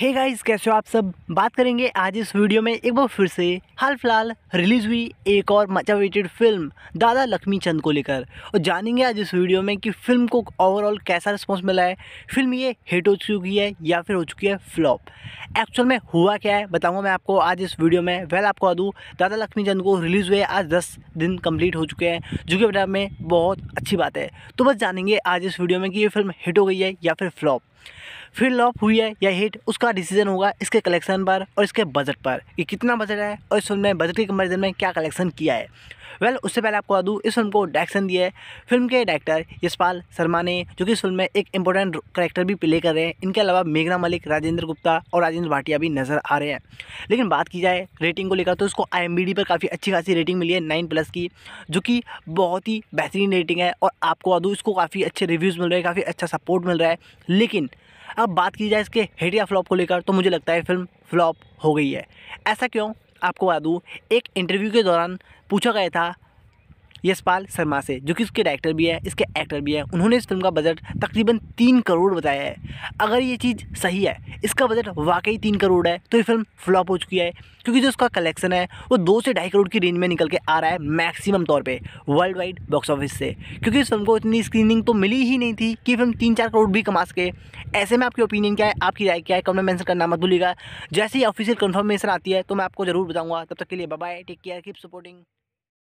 hey guys कैसे हो आप सब बात करेंगे आज इस वीडियो में एक बार फिर से हाल फिलहाल रिलीज़ हुई एक और मचा वेटेड फिल्म दादा लक्ष्मी चंद को लेकर और जानेंगे आज इस वीडियो में कि फिल्म को ओवरऑल कैसा रिस्पांस मिला है फिल्म ये हिट हो चुकी है या फिर हो चुकी है फ्लॉप एक्चुअल में हुआ क्या है बताऊँगा मैं आपको आज इस वीडियो में वेल आपको दूँ दादा लक्ष्मी चंद को रिलीज़ हुए आज दस दिन कंप्लीट हो चुके हैं जो कि अपने आप में बहुत अच्छी बात है तो बस जानेंगे आज इस वीडियो में कि ये फिल्म हिट हो गई है या फिर फ्लॉप फिर लॉप हुई है या हिट उसका डिसीजन होगा इसके कलेक्शन पर और इसके बजट पर कि कितना बजट है और इस फिल्म ने बजट के कंपेरिजन में क्या कलेक्शन किया है वेल उससे पहले आपको बता दूँ इस फिल्म को डायरेक्शन दिया है फिल्म के डायरेक्टर यशपाल शर्मा ने जो कि इस फिल्म में एक इंपॉर्टेंट करेक्टर भी प्ले कर रहे हैं इनके अलावा मेघना मलिक राजेंद्र गुप्ता और राजेंद्र भाटिया भी नज़र आ रहे हैं लेकिन बात की जाए रेटिंग को लेकर तो इसको आई पर काफ़ी अच्छी खासी रेटिंग मिली है नाइन प्लस की जो कि बहुत ही बेहतरीन रेटिंग है और आपको बता दूँ इसको काफ़ी अच्छे रिव्यूज़ मिल रहे हैं काफ़ी अच्छा सपोर्ट मिल रहा है लेकिन अब बात की जाए इसके हिट या फ्लॉप को लेकर तो मुझे लगता है फिल्म फ्लॉप हो गई है ऐसा क्यों आपको बता दूँ एक इंटरव्यू के दौरान पूछा गया था यशपाल शर्मा से जो कि उसके डायरेक्टर भी है इसके एक्टर भी है उन्होंने इस फिल्म का बजट तकरीबन तीन करोड़ बताया है अगर ये चीज़ सही है इसका बजट वाकई तीन करोड़ है तो ये फिल्म फ्लॉप हो चुकी है क्योंकि जो उसका कलेक्शन है वो दो से ढाई करोड़ की रेंज में निकल के आ रहा है मैक्सिमम तौर पर वर्ल्ड वाइड बॉक्स ऑफिस से क्योंकि इस फिल्म को इतनी स्क्रीनिंग तो मिली ही नहीं थी कि फिल्म तीन चार करोड़ भी कमा सके ऐसे में आपकी ओपिनियन क्या है आपकी राय क्या है कमेंट मैंसन करना मत भूलिएगा जैसे ही ऑफिशियल कन्फर्मेशन आती है तो मैं आपको जरूर बताऊँगा तब तक के लिए bye take care keep supporting